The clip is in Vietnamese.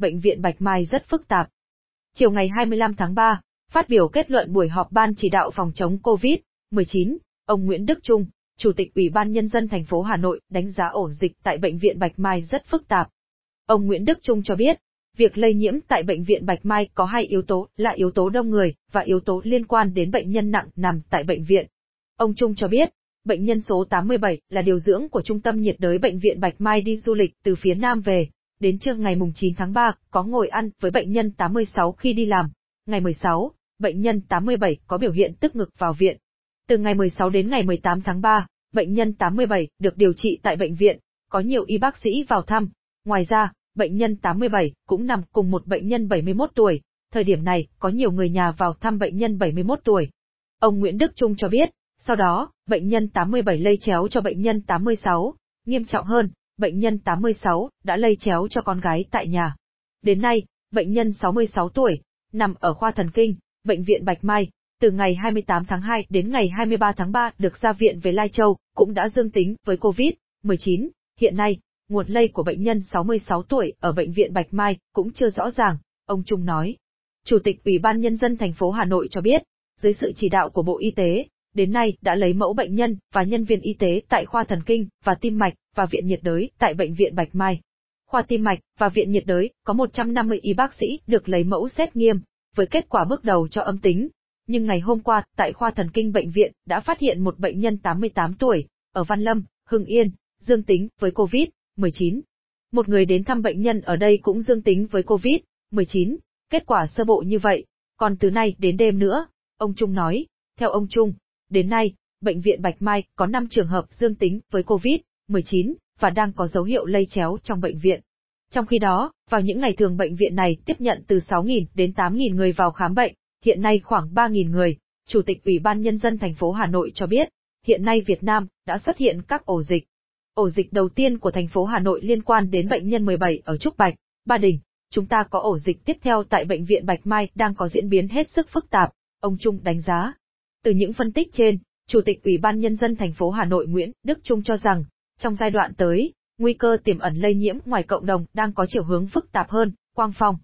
bệnh viện Bạch Mai rất phức tạp. Chiều ngày 25 tháng 3, phát biểu kết luận buổi họp ban chỉ đạo phòng chống COVID-19, ông Nguyễn Đức Trung, Chủ tịch Ủy ban Nhân dân thành phố Hà Nội đánh giá ổ dịch tại Bệnh viện Bạch Mai rất phức tạp. Ông Nguyễn Đức Trung cho biết, việc lây nhiễm tại Bệnh viện Bạch Mai có hai yếu tố là yếu tố đông người và yếu tố liên quan đến bệnh nhân nặng nằm tại bệnh viện. Ông Trung cho biết, bệnh nhân số 87 là điều dưỡng của Trung tâm nhiệt đới Bệnh viện Bạch Mai đi du lịch từ phía Nam về. Đến trưa ngày 9 tháng 3, có ngồi ăn với bệnh nhân 86 khi đi làm. Ngày 16, bệnh nhân 87 có biểu hiện tức ngực vào viện. Từ ngày 16 đến ngày 18 tháng 3, bệnh nhân 87 được điều trị tại bệnh viện, có nhiều y bác sĩ vào thăm. Ngoài ra, bệnh nhân 87 cũng nằm cùng một bệnh nhân 71 tuổi. Thời điểm này, có nhiều người nhà vào thăm bệnh nhân 71 tuổi. Ông Nguyễn Đức Trung cho biết, sau đó, bệnh nhân 87 lây chéo cho bệnh nhân 86, nghiêm trọng hơn, bệnh nhân 86, đã lây chéo cho con gái tại nhà. Đến nay, bệnh nhân 66 tuổi, nằm ở khoa thần kinh, bệnh viện Bạch Mai, từ ngày 28 tháng 2 đến ngày 23 tháng 3 được ra viện về Lai Châu, cũng đã dương tính với COVID-19. Hiện nay, nguồn lây của bệnh nhân 66 tuổi ở bệnh viện Bạch Mai cũng chưa rõ ràng, ông Trung nói. Chủ tịch Ủy ban Nhân dân thành phố Hà Nội cho biết, dưới sự chỉ đạo của Bộ Y tế, đến nay đã lấy mẫu bệnh nhân và nhân viên y tế tại khoa thần kinh và tim mạch và viện nhiệt đới tại bệnh viện Bạch Mai. Khoa tim mạch và viện nhiệt đới có 150 y bác sĩ được lấy mẫu xét nghiệm với kết quả bước đầu cho âm tính. Nhưng ngày hôm qua, tại khoa thần kinh bệnh viện đã phát hiện một bệnh nhân 88 tuổi ở Văn Lâm, Hưng Yên, dương tính với COVID-19. Một người đến thăm bệnh nhân ở đây cũng dương tính với COVID-19, kết quả sơ bộ như vậy, còn từ nay đến đêm nữa, ông Trung nói. Theo ông Trung, Đến nay, bệnh viện Bạch Mai có 5 trường hợp dương tính với COVID-19 và đang có dấu hiệu lây chéo trong bệnh viện. Trong khi đó, vào những ngày thường bệnh viện này tiếp nhận từ 6.000 đến 8.000 người vào khám bệnh, hiện nay khoảng 3.000 người. Chủ tịch Ủy ban Nhân dân thành phố Hà Nội cho biết, hiện nay Việt Nam đã xuất hiện các ổ dịch. Ổ dịch đầu tiên của thành phố Hà Nội liên quan đến bệnh nhân 17 ở Trúc Bạch, Ba Đình. Chúng ta có ổ dịch tiếp theo tại Bệnh viện Bạch Mai đang có diễn biến hết sức phức tạp, ông Trung đánh giá. Từ những phân tích trên, Chủ tịch Ủy ban Nhân dân thành phố Hà Nội Nguyễn Đức Trung cho rằng, trong giai đoạn tới, nguy cơ tiềm ẩn lây nhiễm ngoài cộng đồng đang có chiều hướng phức tạp hơn, Quang Phong,